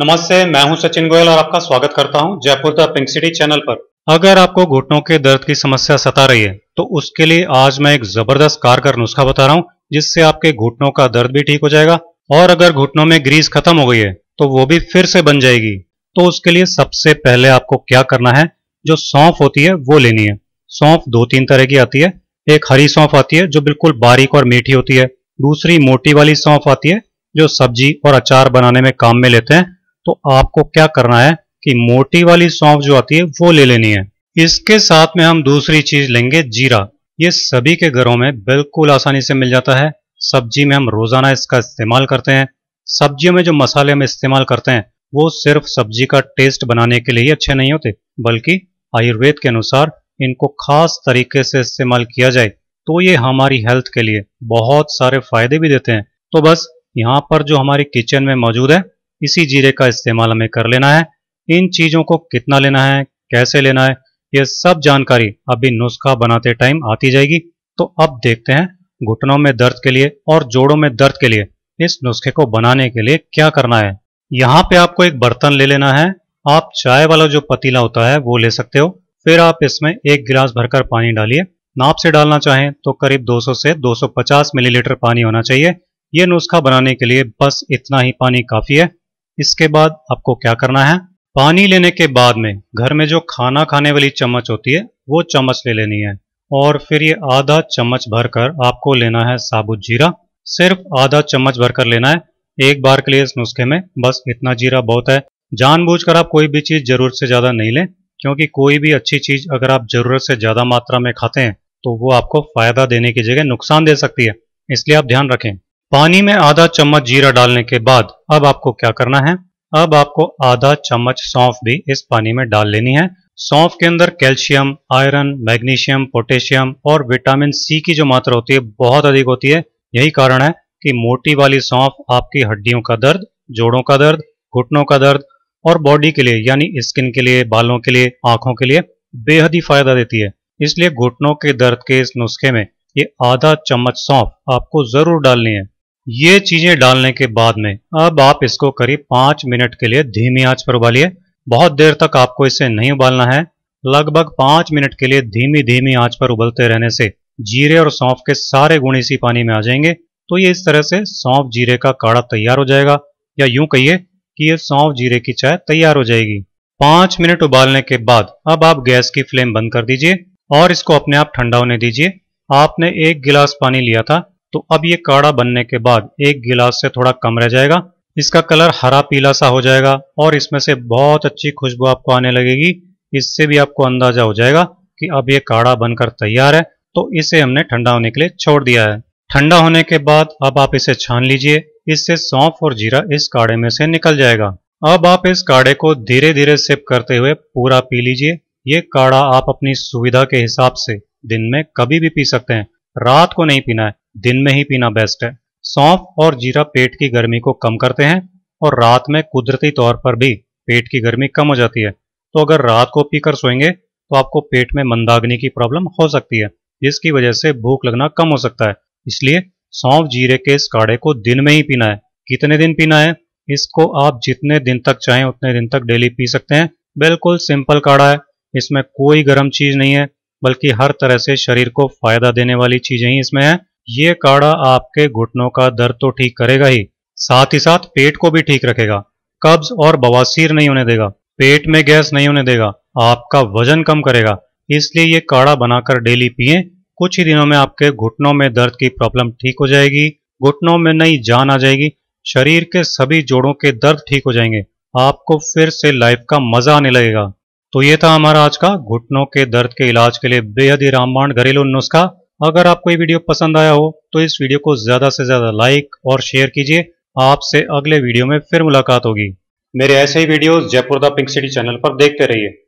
नमस्ते मैं हूं सचिन गोयल और आपका स्वागत करता हूं Jaipur the pink city channel पर अगर आपको घुटनों के दर्द की समस्या सता रही है तो उसके लिए आज मैं एक जबरदस्त कारगर नुस्खा बता रहा हूं जिससे आपके घुटनों का दर्द भी ठीक हो जाएगा और अगर घुटनों में ग्रीस खत्म हो गई है तो वो भी फिर से बन जाएगी तो उसके लिए सबसे पहले आपको क्या करना है जो सौंफ होती है वो लेनी है सौंफ दो तीन तरह की आती है एक हरी सौंफ आती है जो बिल्कुल बारीक और मीठी होती है दूसरी मोटी वाली सौंफ आती है जो सब्जी और अचार बनाने में काम में लेते हैं तो आपको क्या करना है कि मोटी वाली सौंफ जो आती है वो ले लेनी है इसके साथ में हम दूसरी चीज लेंगे जीरा ये सभी के घरों में बिल्कुल आसानी से मिल जाता है सब्जी में हम रोजाना इसका इस्तेमाल करते हैं सब्जियों में जो मसाले हम इस्तेमाल करते हैं वो सिर्फ सब्जी का टेस्ट बनाने के लिए ही अच्छे नहीं होते बल्कि आयुर्वेद के अनुसार इनको खास तरीके से इस्तेमाल किया जाए तो ये हमारी हेल्थ के लिए बहुत सारे फायदे भी देते हैं तो बस यहाँ पर जो हमारी किचन में मौजूद है इसी जीरे का इस्तेमाल हमें कर लेना है इन चीज़ों को कितना लेना है कैसे लेना है ये सब जानकारी अभी नुस्खा बनाते टाइम आती जाएगी तो अब देखते हैं घुटनों में दर्द के लिए और जोड़ों में दर्द के लिए इस नुस्खे को बनाने के लिए क्या करना है यहाँ पे आपको एक बर्तन ले लेना है आप चाय वाला जो पतीला होता है वो ले सकते हो फिर आप इसमें एक गिलास भरकर पानी डालिए नाप से डालना चाहें तो करीब 200 से 250 मिलीलीटर पानी होना चाहिए ये नुस्खा बनाने के लिए बस इतना ही पानी काफ़ी है इसके बाद आपको क्या करना है पानी लेने के बाद में घर में जो खाना खाने वाली चम्मच होती है वो चम्मच ले लेनी है और फिर ये आधा चम्मच भरकर आपको लेना है साबुत जीरा सिर्फ आधा चम्मच भरकर लेना है एक बार के लिए इस नुस्खे में बस इतना जीरा बहुत है जानबूझकर आप कोई भी चीज़ ज़रूरत से ज़्यादा नहीं लें क्योंकि कोई भी अच्छी चीज़ अगर आप ज़रूरत से ज़्यादा मात्रा में खाते हैं तो वो आपको फ़ायदा देने की जगह नुकसान दे सकती है इसलिए आप ध्यान रखें पानी में आधा चम्मच जीरा डालने के बाद अब आपको क्या करना है अब आपको आधा चम्मच सौंफ भी इस पानी में डाल लेनी है सौंफ के अंदर कैल्शियम आयरन मैग्नीशियम पोटेशियम और विटामिन सी की जो मात्रा होती है बहुत अधिक होती है यही कारण है कि मोटी वाली सौंफ आपकी हड्डियों का दर्द जोड़ों का दर्द घुटनों का दर्द और बॉडी के लिए यानी स्किन के लिए बालों के लिए आंखों के लिए बेहद ही फायदा देती है इसलिए घुटनों के दर्द के इस नुस्खे में ये आधा चम्मच सौंफ आपको जरूर डालनी है ये चीज़ें डालने के बाद में अब आप इसको करीब पाँच मिनट के लिए धीमी आंच पर उबालिए बहुत देर तक आपको इसे नहीं उबालना है लगभग पांच मिनट के लिए धीमी धीमी आंच पर उबलते रहने से जीरे और सौंफ के सारे गुण इसी पानी में आ जाएंगे तो ये इस तरह से सौंफ जीरे का काढ़ा तैयार हो जाएगा या यूं कहिए कि ये सौंफ जीरे की चाय तैयार हो जाएगी पांच मिनट उबालने के बाद अब आप गैस की फ्लेम बंद कर दीजिए और इसको अपने आप ठंडा होने दीजिए आपने एक गिलास पानी लिया था तो अब ये काढ़ा बनने के बाद एक गिलास से थोड़ा कम रह जाएगा इसका कलर हरा पीला सा हो जाएगा और इसमें से बहुत अच्छी खुशबू आपको आने लगेगी इससे भी आपको अंदाजा हो जाएगा कि अब ये काढ़ा बनकर तैयार है तो इसे हमने ठंडा होने के लिए छोड़ दिया है ठंडा होने के बाद अब आप इसे छान लीजिए इससे सौंफ और जीरा इस काढ़े में से निकल जाएगा अब आप इस काढ़े को धीरे धीरे सिप करते हुए पूरा पी लीजिए ये काढ़ा आप अपनी सुविधा के हिसाब से दिन में कभी भी पी सकते हैं रात को नहीं पीना है दिन में ही पीना बेस्ट है सौंफ और जीरा पेट की गर्मी को कम करते हैं और रात में कुदरती तौर पर भी पेट की गर्मी कम हो जाती है तो अगर रात को पीकर सोएंगे तो आपको पेट में मंदाग्नि की प्रॉब्लम हो सकती है जिसकी वजह से भूख लगना कम हो सकता है इसलिए सौंफ जीरे के इस काढ़े को दिन में ही पीना है कितने दिन पीना है इसको आप जितने दिन तक चाहें उतने दिन तक डेली पी सकते हैं बिल्कुल सिंपल काढ़ा है इसमें कोई गर्म चीज़ नहीं है बल्कि हर तरह से शरीर को फायदा देने वाली चीज़ें ही इसमें हैं ये काढ़ा आपके घुटनों का दर्द तो ठीक करेगा ही साथ ही साथ पेट को भी ठीक रखेगा कब्ज और बवासीर नहीं होने देगा पेट में गैस नहीं होने देगा आपका वजन कम करेगा इसलिए ये काढ़ा बनाकर डेली पिए कुछ ही दिनों में आपके घुटनों में दर्द की प्रॉब्लम ठीक हो जाएगी घुटनों में नई जान आ जाएगी शरीर के सभी जोड़ों के दर्द ठीक हो जाएंगे आपको फिर से लाइफ का मजा आने लगेगा तो ये था हमारा आज का घुटनों के दर्द के इलाज के लिए बेहद ही रामबाण घरेलू नुस्खा अगर आपको ये वीडियो पसंद आया हो तो इस वीडियो को ज़्यादा से ज़्यादा लाइक और शेयर कीजिए आपसे अगले वीडियो में फिर मुलाकात होगी मेरे ऐसे ही video Jaipur the pink city channel पर देखते रहिए